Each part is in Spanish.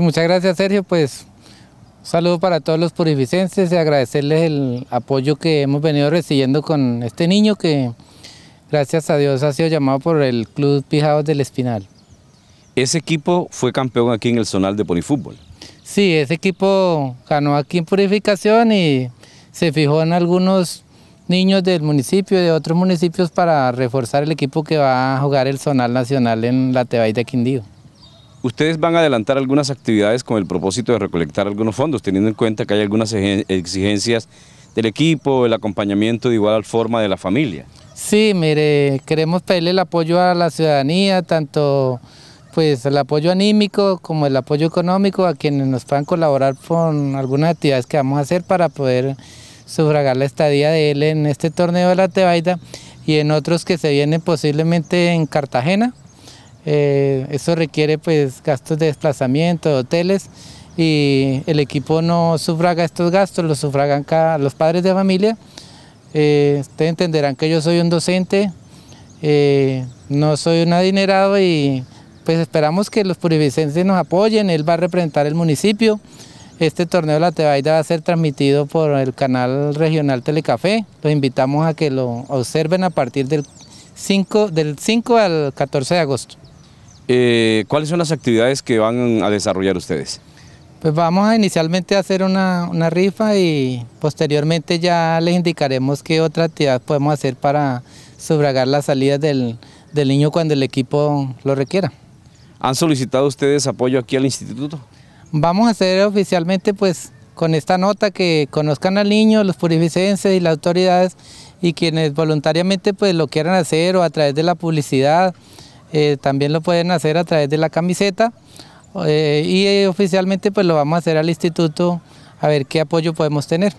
muchas gracias Sergio, pues un saludo para todos los purificenses y agradecerles el apoyo que hemos venido recibiendo con este niño que gracias a Dios ha sido llamado por el Club Pijados del Espinal. Ese equipo fue campeón aquí en el zonal de polifútbol Sí, ese equipo ganó aquí en Purificación y se fijó en algunos niños del municipio y de otros municipios para reforzar el equipo que va a jugar el zonal nacional en la Tebay de Quindío. Ustedes van a adelantar algunas actividades con el propósito de recolectar algunos fondos, teniendo en cuenta que hay algunas exigencias del equipo, el acompañamiento de igual forma de la familia. Sí, mire, queremos pedirle el apoyo a la ciudadanía, tanto pues el apoyo anímico como el apoyo económico a quienes nos puedan colaborar con algunas actividades que vamos a hacer para poder sufragar la estadía de él en este torneo de la Tebaida y en otros que se vienen posiblemente en Cartagena eh, eso requiere pues gastos de desplazamiento, hoteles y el equipo no sufraga estos gastos, los sufragan los padres de familia. Eh, ustedes entenderán que yo soy un docente, eh, no soy un adinerado y pues esperamos que los purificenses nos apoyen, él va a representar el municipio. Este torneo de la Tebaida va a ser transmitido por el canal regional Telecafé. Los invitamos a que lo observen a partir del 5, del 5 al 14 de agosto. Eh, ¿Cuáles son las actividades que van a desarrollar ustedes? Pues vamos a inicialmente hacer una, rifa y posteriormente ya les indicaremos qué otra actividad podemos hacer para sufragar las salidas del, del niño cuando el equipo lo requiera. ¿Han solicitado ustedes apoyo aquí al instituto? Vamos a hacer oficialmente pues con esta nota que conozcan al niño, los purificenses y las autoridades y quienes voluntariamente pues lo quieran hacer o a través de la publicidad eh, también lo pueden hacer a través de la camiseta eh, y eh, oficialmente pues lo vamos a hacer al instituto a ver qué apoyo podemos tener.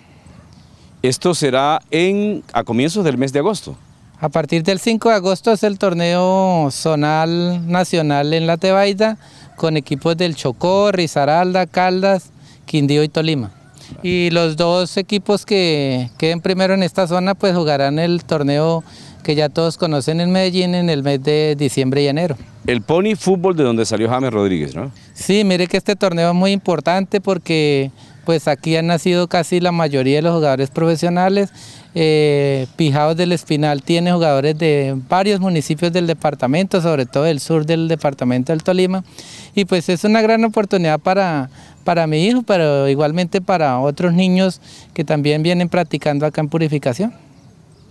Esto será en, a comienzos del mes de agosto. A partir del 5 de agosto es el torneo zonal nacional en La Tebaida con equipos del Chocó, Rizaralda, Caldas, Quindío y Tolima. Y los dos equipos que queden primero en esta zona pues jugarán el torneo que ya todos conocen en Medellín en el mes de diciembre y enero. El Pony Fútbol de donde salió James Rodríguez, ¿no? Sí, mire que este torneo es muy importante porque pues aquí han nacido casi la mayoría de los jugadores profesionales. Eh, Pijados del Espinal tiene jugadores de varios municipios del departamento, sobre todo del sur del departamento del Tolima. Y pues es una gran oportunidad para, para mi hijo, pero igualmente para otros niños que también vienen practicando acá en Purificación.